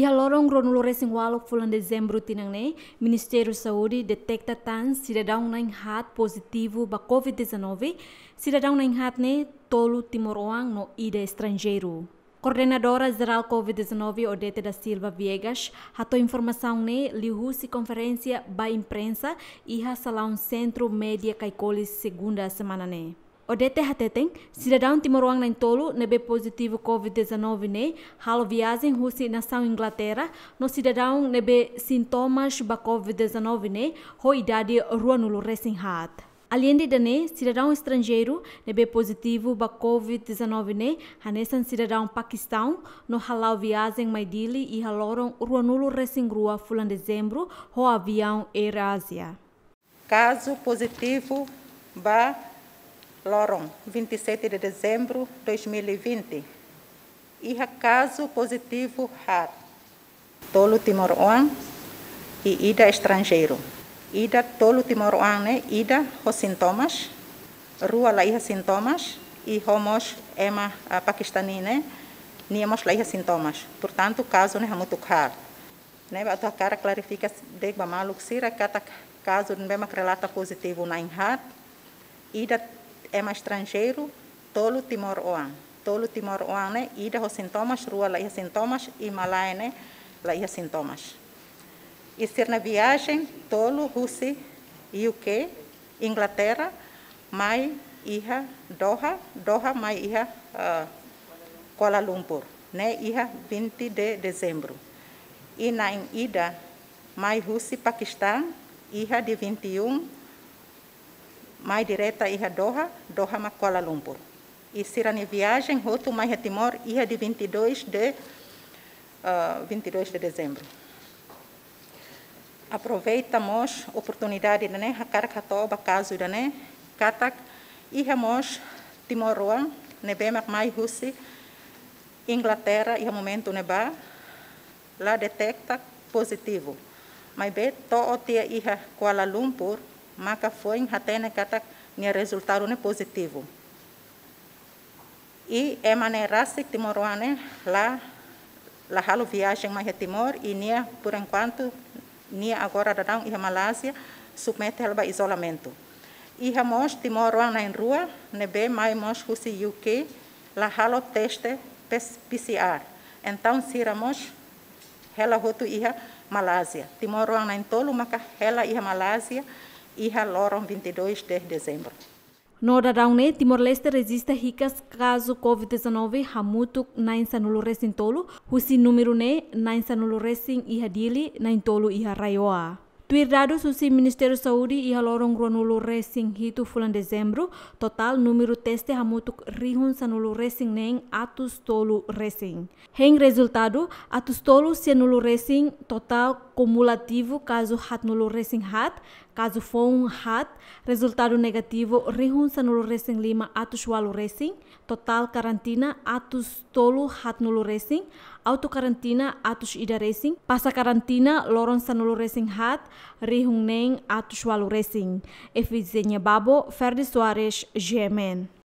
Ia lorong gronulores em Walo fulan dezembro ne Ministério Saúde detecta tan cidadão na hat positivo ba COVID-19, cidadão na hat ne tolo timoroang no ida estrangeiro. Coordenadora Geral Covid-19 Odete da Silva Viegas ratou informação ne si conferência ba imprensa e salão Centro Média Caicolis segunda semana ne. Odete hateteng, cidadão timoruang nem tolo nebe positivo COVID-19 ne, halo viagem russa nação Inglaterra, no cidadão nebe sintomas ba COVID-19 ne, ho idade ruanulo recém hat. Além de dane, cidadão estrangeiro nebe positivo ba COVID-19 ne, hanesan cidadão Paquistão, no halau viagem maidili e haloron ruanulo recém rua fulan dezembro, ho avião Air Asia. Caso positivo ba Loron, 27 de dezembro de 2020. Hija caso positivo RAR. Tolo Timor-Oan e Ida estrangeiro. Ida Tolo Timor-Oan, né? Ida, os sintomas. Rua lá, Ija sintomas. E Homos, Ema, a paquistani, né? Niemos lá, Ija sintomas. Portanto, caso não é muito RAR. Né? A tua cara clarifica de Bamaluxira, cada caso, não é uma relata positivo na RAR. Ida é mais estrangeiro, tolo Timor-Oan. Tolo Timor-Oan, né? Ida os sintomas, rua lá sintomas, e Malai, né? Lá sintomas. E ser na viagem, tolo, Rússia, UK, Inglaterra, mais Iha, Doha, Doha, mais Iha, uh, Kuala Lumpur, né? Ia 20 de dezembro. E na Ida, mais Rússia, Paquistão, ia de 21 mais direta ia Doha, Doha ma Kuala Lumpur. E era Viagem, roto mais a Timor, ia de 22 de, uh, ah, 22 de dezembro. Aproveitamos a oportunidade, né, a Karakatoba, caso, né, Katak, íamos Timor-Roan, nebemak mais Rússia, Inglaterra, e momento neba, lá detecta positivo. Mas be, to dia iha Kuala Lumpur, maka foi hatene né, kata ni resultado ne né, positivo. E é maneira se timoruane né, lá lá halo viagem mais Timor e nia por enquanto nia agora dadão e Malásia submete ao isolamento. E hamos timoruane em rua nebe mais mos husi UK lá halo teste PCR. Então se ela hela ir ia Malásia. Timoruane em tolo maka ir ia Malásia hija Loron 22 de dezembro. No Raraune, Timor-Leste resiste ricas caso Covid-19 hamutu na insanulu resin tolu, husi número ne na insanulu resin iha dili na intolu iha raioa. o susi Ministério Saúde iha lorong ronulu resin hitu fulan dezembro, total número teste hamutuk rihun sanulo resin nem atus tolu resin. Heng resultado, atus tolu sianulu resin, total cumulativo caso hat nulo racing hat, caso foi um hat, resultado negativo rihunsa nulo racing lima atus walu racing, total karantina atus tolu hat nulo racing, auto karantina atus ida racing, pasa karantina loron sanulo racing hat, rihung neng atus walu racing. Efizenha Babo, Ferdi Soares, GMN.